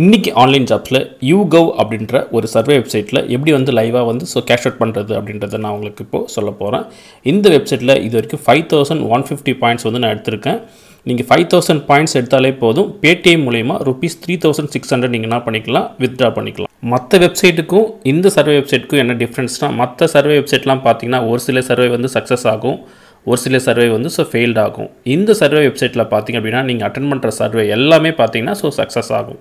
இன்றைக்கி online ஜாப்ஸில் you கவ் அப்படின்ற ஒரு சர்வே வெப்சைட்டில் எப்படி வந்து லைவாக வந்து ஸோ கேஷ் அவுட் பண்ணுறது அப்படின்றத நான் உங்களுக்கு இப்போது சொல்ல போகிறேன் இந்த வெப்சைட்டில் இது வரைக்கும் five thousand one fifty points வந்து நான் எடுத்திருக்கேன் நீங்கள் ஃபைவ் தௌசண்ட் பாயிண்ட்ஸ் எடுத்தாலே போதும் பேடிஎம் மூலயமா rupees three thousand six hundred நீங்கள் என்ன பண்ணிக்கலாம் வித்ட்ரா பண்ணிக்கலாம் மற்ற வெப்சைட்டுக்கும் இந்த சர்வே வெப்சைட்டுக்கும் என்ன டிஃப்ரென்ஸ்னால் மற்ற சர்வே வெப்சைட்லாம் பார்த்தீங்கன்னா ஒரு சில சர்வே வந்து சக்ஸஸ் ஆகும் ஒரு சில சர்வே வந்து ஸோ ஃபெயில்டாகும் ஆகும் இந்த சர்வே வெப்சைட்டில் பார்த்திங்க அப்படின்னா நீங்கள் அட்டன் பண்ணுற சர்வே எல்லாமே பார்த்தீங்கன்னா ஸோ சக்ஸஸ் ஆகும்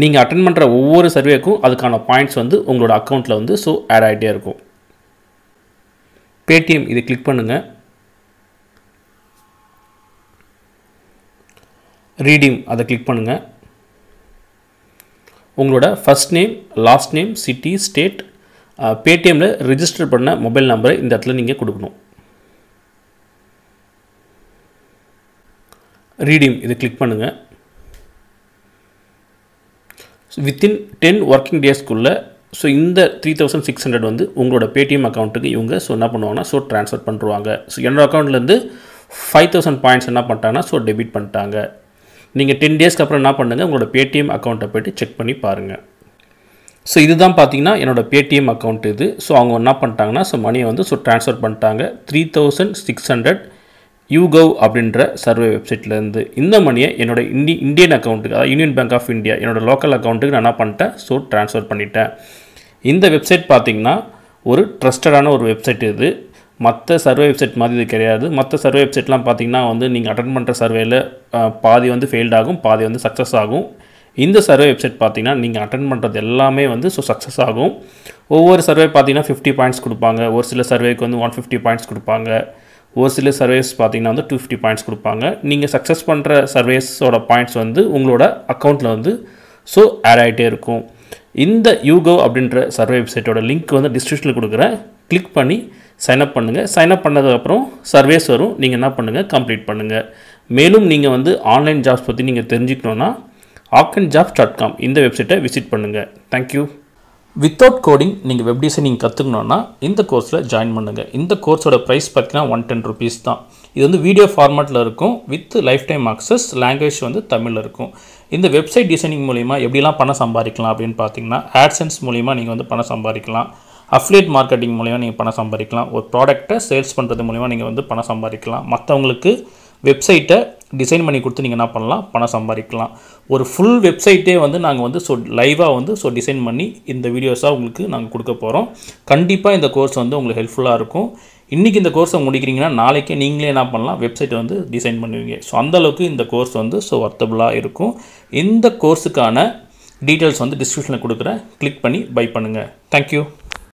நீங்கள் அட்டன் பண்ணுற ஒவ்வொரு சர்வேக்கும் அதுக்கான பாயிண்ட்ஸ் வந்து உங்களோட அக்கௌண்ட்டில் வந்து ஸோ ஆட் ஆகிட்டே இருக்கும் பேடிஎம் இதை கிளிக் பண்ணுங்கள் ரீடீம் அதை கிளிக் பண்ணுங்கள் உங்களோட first name last name city state பேடிஎம்மில் ரிஜிஸ்டர் பண்ண மொபைல் நம்பரை இந்த இடத்துல நீங்கள் கொடுக்கணும் ரீடீம் இதை கிளிக் பண்ணுங்கள் வித்தின் டென் ஒர்க்கிங் டேஸ்க்குள்ளே ஸோ இந்த த்ரீ தௌசண்ட் சிக்ஸ் ஹண்ட்ரட் வந்து உங்களோட பேடிஎம் அக்கௌண்ட்டுக்கு இவங்க ஸோ என்ன பண்ணுவாங்கன்னா ஸோ ட்ரான்ஸ்ஃபர் பண்ணுவாங்க ஸோ என்னோடய அக்கௌண்ட்லேருந்து ஃபைவ் தௌசண்ட் பாயிண்ட்ஸ் என்ன பண்ணிட்டாங்கன்னா ஸோ டெபிட் பண்ணிட்டாங்க நீங்கள் டென் டேஸ்க்கு அப்புறம் என்ன பண்ணுங்கள் உங்களோட பேடிஎம் அக்கௌண்ட்டை போய்ட்டு செக் பண்ணி பாருங்கள் ஸோ இதுதான் பார்த்தீங்கன்னா என்னோடய பேடிஎம் அக்கௌண்ட் இது ஸோ அவங்க என்ன பண்ணிட்டாங்கன்னா ஸோ மணியை வந்து ஸோ ட்ரான்ஸ்ஃபர் பண்ணிட்டாங்க three thousand six hundred YouGov அப்படின்ற சர்வே வெப்சைட்லேருந்து இந்த மணியை என்னோட இந்தி இந்தியன் அக்கௌண்ட்டுக்கு அதாவது யூனியன் பேங்க் ஆஃப் இந்தியா என்னோடய லோக்கல் அக்கௌண்ட்டுக்கு நான் என்ன பண்ணிட்டேன் ஸோ ட்ரான்ஸ்ஃபர் பண்ணிட்டேன் இந்த வெப்சைட் பார்த்திங்கன்னா ஒரு ட்ரஸ்டடான ஒரு வெப்சைட் இது மற்ற சர்வே வெப்சைட் மாதிரி இது கிடையாது மற்ற சர்வே வெப்சைட்லாம் பார்த்திங்கன்னா வந்து நீங்கள் அட்டன் பண்ணுற சர்வேயில் பாதி வந்து ஃபெயில்டாகும் பாதி வந்து சக்ஸஸ் ஆகும் இந்த சர்வே வெப்சைட் பார்த்திங்கன்னா நீங்கள் அட்டன் பண்ணுறது எல்லாமே வந்து ஸோ சக்ஸஸ் ஆகும் ஒவ்வொரு சர்வே பார்த்திங்கன்னா ஃபிஃப்டி பாயிண்ட்ஸ் கொடுப்பாங்க ஒரு சில சர்வேக்கு வந்து ஒன் ஃபிஃப்டி பாயிண்ட்ஸ் கொடுப்பாங்க ஒரு சில சர்வேஸ் பார்த்தீங்கன்னா வந்து டூ ஃபிஃப்டி பாயிண்ட்ஸ் கொடுப்பாங்க நீங்கள் சக்ஸஸ் பண்ணுற சர்வேஸோட பாயிண்ட்ஸ் வந்து உங்களோட அக்கௌண்ட்டில் வந்து ஸோ ஆட் ஆகிட்டே இருக்கும் இந்த யூகோ அப்படின்ற சர்வே வெப்சைட்டோட லிங்க் வந்து டிஸ்கிரிப்ஷனில் கொடுக்குறேன் கிளிக் பண்ணி சைன்அப் பண்ணுங்கள் அப் பண்ணதுக்கப்புறம் சர்வேஸ் வரும் நீங்கள் என்ன பண்ணுங்கள் கம்ப்ளீட் பண்ணுங்கள் மேலும் நீங்கள் வந்து ஆன்லைன் ஜாப்ஸ் பற்றி நீங்கள் தெரிஞ்சுக்கணுன்னா ஆக்கன் ஜாப் டாட் காம் இந்த வெப்சைட்டை விசிட் பண்ணுங்கள் தேங்க்யூ வித்தவுட் கோடிங் நீங்கள் வெப் டிசைனிங் கற்றுக்கணுன்னா இந்த கோர்ஸில் ஜாயின் பண்ணுங்கள் இந்த கோர்ஸோட ப்ரைஸ் பார்த்தீங்கன்னா ஒன் டென் ருபீஸ் தான் இது வந்து வீடியோ ஃபார்மேட்டில் இருக்கும் with lifetime access language வந்து தமிழில் இருக்கும் இந்த வெப்சைட் டிசைனிங் மூலிமா எப்படிலாம் பணம் சம்பாதிக்கலாம் அப்படின்னு பார்த்தீங்கன்னா ஆட்சன்ஸ் மூலிமா நீங்கள் வந்து பணம் சம்பாதிக்கலாம் அஃப்லேட் மார்க்கெட்டிங் மூலிமா நீங்கள் பணம் சம்பாதிக்கலாம் ஒரு ப்ராடக்ட்டை சேல்ஸ் பண்ணுறது மூலிமா நீங்கள் வந்து பணம் சம்பாதிக்கலாம் மற்றவங்களுக்கு வெப்சைட்டை டிசைன் பண்ணி கொடுத்து நீங்கள் என்ன பண்ணலாம் பணம் சம்பாதிக்கலாம் ஒரு ஃபுல் வெப்சைட்டே வந்து நாங்கள் வந்து ஸோ லைவாக வந்து ஸோ டிசைன் பண்ணி இந்த வீடியோஸாக உங்களுக்கு நாங்கள் கொடுக்க போகிறோம் கண்டிப்பாக இந்த கோர்ஸ் வந்து உங்களுக்கு ஹெல்ப்ஃபுல்லாக இருக்கும் இன்றைக்கி இந்த கோர்ஸை முடிக்கிறீங்கன்னா நாளைக்கே நீங்களே என்ன பண்ணலாம் வெப்சைட்டை வந்து டிசைன் பண்ணுவீங்க ஸோ அந்தளவுக்கு இந்த கோர்ஸ் வந்து ஸோ ஒர்த்தபுளாக இருக்கும் இந்த கோர்ஸுக்கான டீட்டெயில்ஸ் வந்து டிஸ்கிரிப்ஷனில் கொடுக்குறேன் கிளிக் பண்ணி பை பண்ணுங்கள் தேங்க்யூ